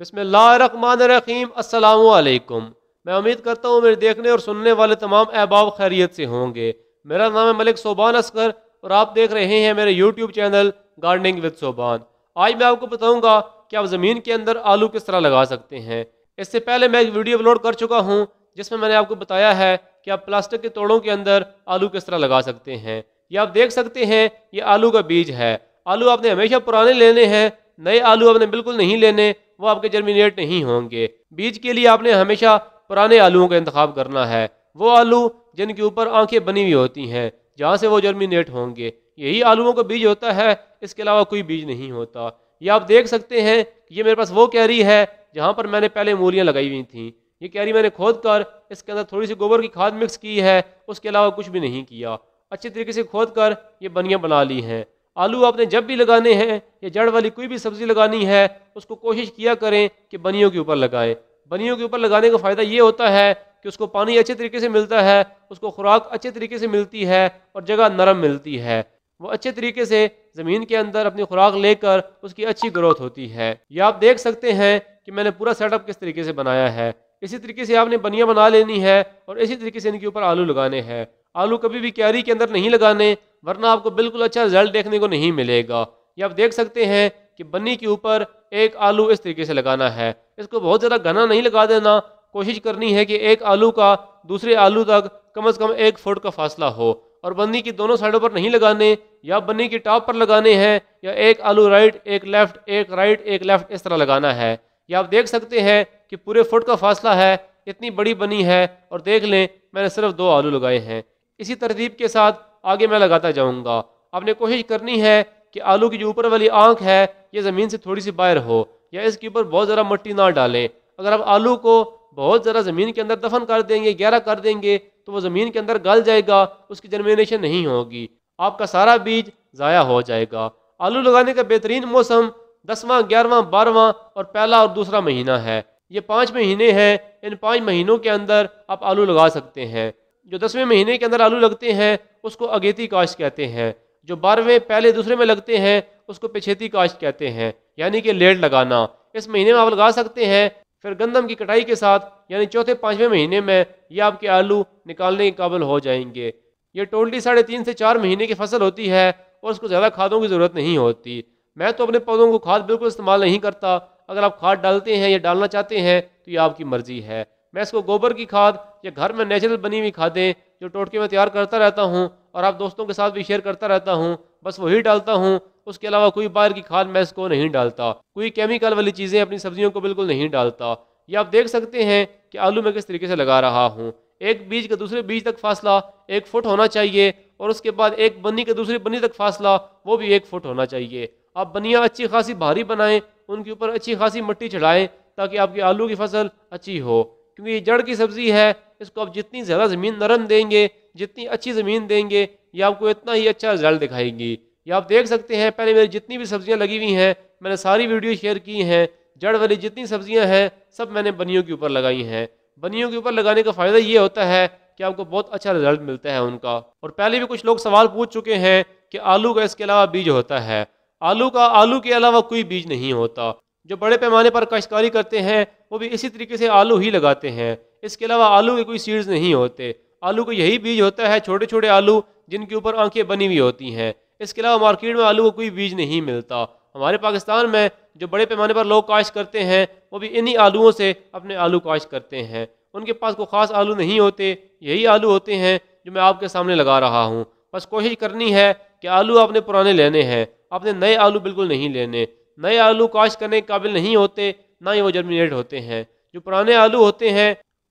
बसमान रकीम असलकुम मैं उम्मीद करता हूँ मेरे देखने और सुनने वाले तमाम अहबाब खैरियत से होंगे मेरा नाम है मलिक सोबान असकर और आप देख रहे हैं मेरे YouTube channel gardening with Soban आज मैं आपको बताऊँगा कि आप ज़मीन के अंदर आलू किस तरह लगा सकते हैं इससे पहले मैं एक वीडियो अपलोड कर चुका हूँ जिसमें मैंने आपको बताया है कि आप प्लास्टिक के तोड़ों के अंदर आलू किस तरह लगा सकते हैं ये आप देख सकते हैं ये आलू का बीज है आलू आपने हमेशा पुराने लेने हैं नए आलू आपने बिल्कुल नहीं लेने वो आपके जर्मिनेट नहीं होंगे बीज के लिए आपने हमेशा पुराने आलूओं का इंतखब करना है वो आलू जिनके ऊपर आंखें बनी हुई होती हैं जहाँ से वो जर्मिनेट होंगे यही आलूओं का बीज होता है इसके अलावा कोई बीज नहीं होता ये आप देख सकते हैं ये मेरे पास वो कैरी है जहाँ पर मैंने पहले मूलियाँ लगाई हुई थी ये कैरी मैंने खोद कर इसके अंदर थोड़ी सी गोबर की खाद मिक्स की है उसके अलावा कुछ भी नहीं किया अच्छे तरीके से खोद कर ये बनियाँ बना ली हैं आलू आपने जब भी लगाने हैं या जड़ वाली कोई भी सब्ज़ी लगानी है उसको कोशिश किया करें कि बनियों के ऊपर लगाएं बनियों के ऊपर लगाने का फ़ायदा ये होता है कि उसको पानी अच्छे तरीके से मिलता है उसको खुराक अच्छे तरीके से मिलती है और जगह नरम मिलती है वो अच्छे तरीके से ज़मीन के अंदर अपनी खुराक लेकर उसकी अच्छी ग्रोथ होती है यह आप देख सकते हैं कि मैंने पूरा सेटअप किस तरीके से बनाया है इसी तरीके से आपने बनिया बना लेनी है और इसी तरीके से इनके ऊपर आलू लगाने हैं आलू कभी भी क्यारी के अंदर नहीं लगाने वरना आपको बिल्कुल अच्छा रिजल्ट देखने को नहीं मिलेगा ये आप देख सकते हैं कि बनी के ऊपर एक आलू इस तरीके से लगाना है इसको बहुत ज़्यादा घना नहीं लगा देना कोशिश करनी है कि एक आलू का दूसरे आलू तक कम अज़ कम एक फुट का फासला हो और बन्नी की दोनों साइडों पर नहीं लगाने या बन्नी की टॉप पर लगाने हैं या एक आलू राइट एक लेफ़्ट एक राइट एक लेफ़्ट इस तरह लगाना है या आप देख सकते हैं कि पूरे फुट का फासला है इतनी बड़ी बनी है और देख लें मैंने सिर्फ दो आलू लगाए हैं इसी तरतीब के साथ आगे मैं लगाता जाऊँगा आपने कोशिश करनी है कि आलू की जो ऊपर वाली आँख है ये ज़मीन से थोड़ी सी बाहर हो या इसके ऊपर बहुत ज़रा मट्टी ना डालें अगर आप आलू को बहुत ज़रा ज़मीन के अंदर दफन कर देंगे गहरा कर देंगे तो वो ज़मीन के अंदर गल जाएगा उसकी जर्मिनेशन नहीं होगी आपका सारा बीज ज़ाया हो जाएगा आलू लगाने का बेहतरीन मौसम दसवां ग्यारहवां बारहवां और पहला और दूसरा महीना है ये पाँच महीने हैं इन पाँच महीनों के अंदर आप आलू लगा सकते हैं जो दसवें महीने के अंदर आलू लगते हैं उसको अगेती काश्त कहते हैं जो बारहवें पहले दूसरे में लगते हैं उसको पिछेती काश्त कहते हैं यानी कि लेट लगाना इस महीने में आप लगा सकते हैं फिर गंदम की कटाई के साथ यानी चौथे पाँचवें महीने में ये आपके आलू निकालने के काबिल हो जाएंगे ये टोटली साढ़े तीन से चार महीने की फसल होती है और उसको ज़्यादा खादों की ज़रूरत नहीं होती मैं तो अपने पौधों को खाद बिल्कुल इस्तेमाल नहीं करता अगर आप खाद डालते हैं या डालना चाहते हैं तो ये आपकी मर्ज़ी है मैं इसको गोबर की खाद या घर में नेचुरल बनी हुई खादें जो टोटके में तैयार करता रहता हूँ और आप दोस्तों के साथ भी शेयर करता रहता हूँ बस वही डालता हूँ उसके अलावा कोई बाहर की खाद मैं इसको नहीं डालता कोई केमिकल वाली चीज़ें अपनी सब्जियों को बिल्कुल नहीं डालता या आप देख सकते हैं कि आलू मैं किस तरीके से लगा रहा हूँ एक बीज का दूसरे बीज तक फासला एक फुट होना चाहिए और उसके बाद एक बनी के दूसरी बनी तक फासला वो भी एक फुट होना चाहिए आप बनिया अच्छी खासी भारी बनाएं उनके ऊपर अच्छी खासी मिट्टी चढ़ाएं ताकि आपकी आलू की फसल अच्छी हो क्योंकि ये जड़ की सब्ज़ी है इसको आप जितनी ज़्यादा ज़मीन नरम देंगे जितनी अच्छी ज़मीन देंगे ये आपको इतना ही अच्छा रिजल्ट दिखाएगी ये आप देख सकते हैं पहले मेरी जितनी भी सब्ज़ियाँ लगी हुई हैं मैंने सारी वीडियो शेयर की हैं जड़ वाली जितनी सब्ज़ियाँ हैं सब मैंने बनियों के ऊपर लगाई हैं बनियों के ऊपर लगाने का फ़ायदा ये होता है कि आपको बहुत अच्छा रिजल्ट मिलता है उनका और पहले भी कुछ लोग सवाल पूछ चुके हैं कि आलू का इसके अलावा बीज होता है आलू का आलू के अलावा कोई बीज नहीं होता जो बड़े पैमाने पर काश्तकारी करते हैं वो भी इसी तरीके से आलू ही लगाते हैं इसके अलावा आलू के कोई सीड्स नहीं होते आलू का यही बीज होता है छोटे छोटे आलू जिनके ऊपर आंखें बनी हुई होती हैं इसके अलावा मार्केट में आलू का कोई बीज नहीं मिलता हमारे पाकिस्तान में जो बड़े पैमाने पर लोग काश्त करते हैं वो भी इन्हीं आलूओं से अपने आलू काश्त करते हैं उनके पास कोई ख़ास आलू नहीं होते यही आलू होते हैं जो मैं आपके सामने लगा रहा हूँ बस कोशिश करनी है कि आलू आपने पुराने लेने हैं आपने नए आलू बिल्कुल नहीं लेने नए आलू काश करने के काबिल नहीं होते ना ही वो जर्मिनेट होते हैं जो पुराने आलू होते हैं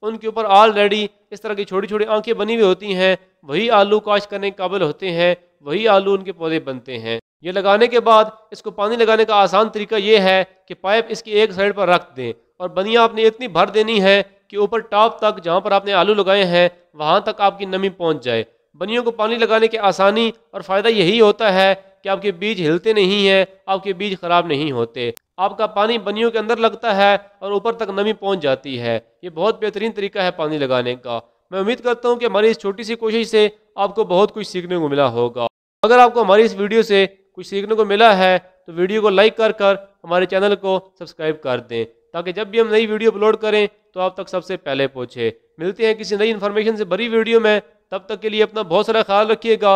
उनके ऊपर ऑलरेडी इस तरह की छोटी छोटी आंखें बनी हुई होती हैं वही आलू काश करने के काबिल होते हैं वही आलू उनके पौधे बनते हैं ये लगाने के बाद इसको पानी लगाने का आसान तरीका ये है कि पाइप इसकी एक साइड पर रख दें और बनिया आपने इतनी भर देनी है कि ऊपर टॉप तक जहाँ पर आपने आलू लगाए हैं वहाँ तक आपकी नमी पहुँच जाए बनियों को पानी लगाने की आसानी और फ़ायदा यही होता है कि आपके बीज हिलते नहीं हैं आपके बीज खराब नहीं होते आपका पानी बनियों के अंदर लगता है और ऊपर तक नमी पहुंच जाती है ये बहुत बेहतरीन तरीका है पानी लगाने का मैं उम्मीद करता हूँ कि हमारी इस छोटी सी कोशिश से आपको बहुत कुछ सीखने को मिला होगा अगर आपको हमारी इस वीडियो से कुछ सीखने को मिला है तो वीडियो को लाइक कर कर हमारे चैनल को सब्सक्राइब कर दें ताकि जब भी हम नई वीडियो अपलोड करें तो आप तक सबसे पहले पहुँचे मिलते हैं किसी नई इन्फॉर्मेशन से भरी वीडियो में तब तक के लिए अपना बहुत सारा ख्याल रखिएगा